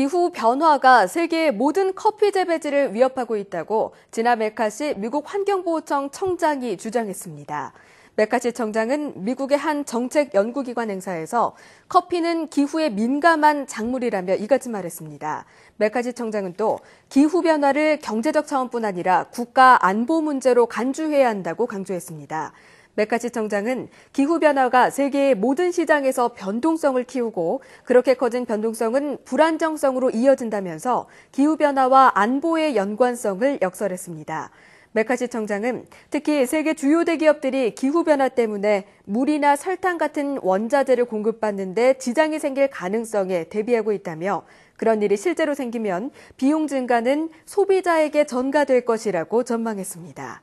기후 변화가 세계의 모든 커피 재배지를 위협하고 있다고 지나 메카시 미국 환경보호청 청장이 주장했습니다. 메카시 청장은 미국의 한 정책 연구기관 행사에서 커피는 기후에 민감한 작물이라며 이같이 말했습니다. 메카시 청장은 또 기후 변화를 경제적 차원뿐 아니라 국가 안보 문제로 간주해야 한다고 강조했습니다. 메카시 청장은 기후변화가 세계의 모든 시장에서 변동성을 키우고 그렇게 커진 변동성은 불안정성으로 이어진다면서 기후변화와 안보의 연관성을 역설했습니다. 메카시 청장은 특히 세계 주요 대기업들이 기후변화 때문에 물이나 설탕 같은 원자재를 공급받는데 지장이 생길 가능성에 대비하고 있다며 그런 일이 실제로 생기면 비용 증가는 소비자에게 전가될 것이라고 전망했습니다.